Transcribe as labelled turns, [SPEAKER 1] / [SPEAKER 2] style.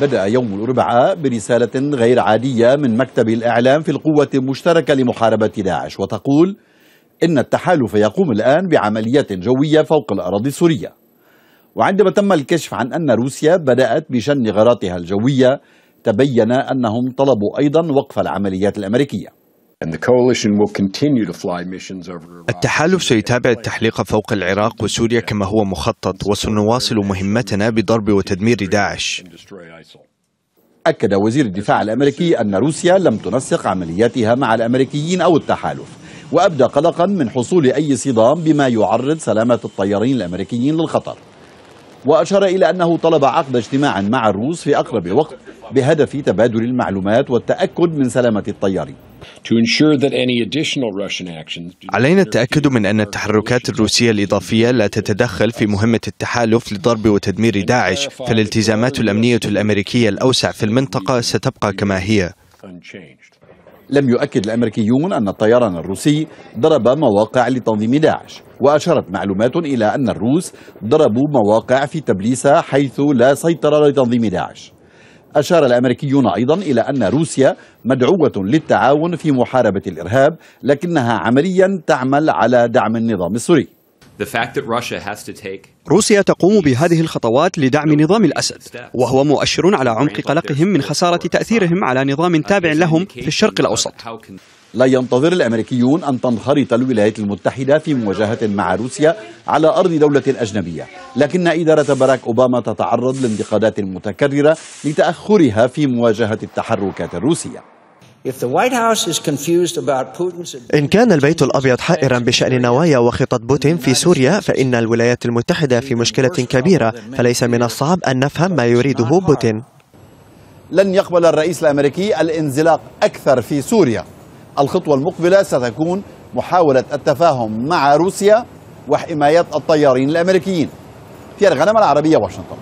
[SPEAKER 1] بدأ يوم الأربعاء برسالة غير عادية من مكتب الإعلام في القوة المشتركة لمحاربة داعش وتقول إن التحالف يقوم الآن بعمليات جوية فوق الأراضي السورية وعندما تم الكشف عن أن روسيا بدأت بشن غاراتها الجوية تبين أنهم طلبوا أيضا وقف العمليات الأمريكية
[SPEAKER 2] التحالف سيتابع التحليق فوق العراق وسوريا كما هو مخطط وسنواصل مهمتنا بضرب وتدمير داعش أكد وزير الدفاع الأمريكي أن روسيا لم تنسق
[SPEAKER 1] عملياتها مع الأمريكيين أو التحالف وأبدى قلقا من حصول أي صدام بما يعرض سلامة الطيارين الأمريكيين للخطر وأشار إلى أنه طلب عقد اجتماع مع الروس في أقرب وقت بهدف تبادل المعلومات والتأكد من سلامة الطيارين
[SPEAKER 2] علينا التأكد من أن التحركات الروسية الإضافية لا تتدخل في مهمة التحالف لضرب وتدمير داعش فالالتزامات الأمنية الأمريكية الأوسع في المنطقة ستبقى كما هي
[SPEAKER 1] لم يؤكد الأمريكيون أن الطيران الروسي ضرب مواقع لتنظيم داعش وأشارت معلومات إلى أن الروس ضربوا مواقع في تبليسة حيث لا سيطرة لتنظيم داعش أشار الأمريكيون أيضا إلى أن روسيا مدعوة للتعاون في محاربة الإرهاب لكنها عمليا تعمل على دعم النظام السوري
[SPEAKER 2] روسيا تقوم بهذه الخطوات لدعم نظام الأسد وهو مؤشر على عمق قلقهم من خسارة تأثيرهم على نظام تابع لهم في الشرق الأوسط
[SPEAKER 1] لا ينتظر الامريكيون ان تنخرط الولايات المتحده في مواجهه مع روسيا على ارض دوله اجنبيه، لكن اداره باراك اوباما تتعرض لانتقادات متكرره لتاخرها في مواجهه التحركات الروسيه.
[SPEAKER 2] إن كان البيت الأبيض حائرا بشأن نوايا وخطط بوتين في سوريا فإن الولايات المتحدة في مشكلة كبيرة فليس من الصعب أن نفهم ما يريده بوتين
[SPEAKER 1] لن يقبل الرئيس الأمريكي الانزلاق أكثر في سوريا الخطوة المقبلة ستكون محاولة التفاهم مع روسيا وحماية الطيارين الأمريكيين في الغنم العربية واشنطن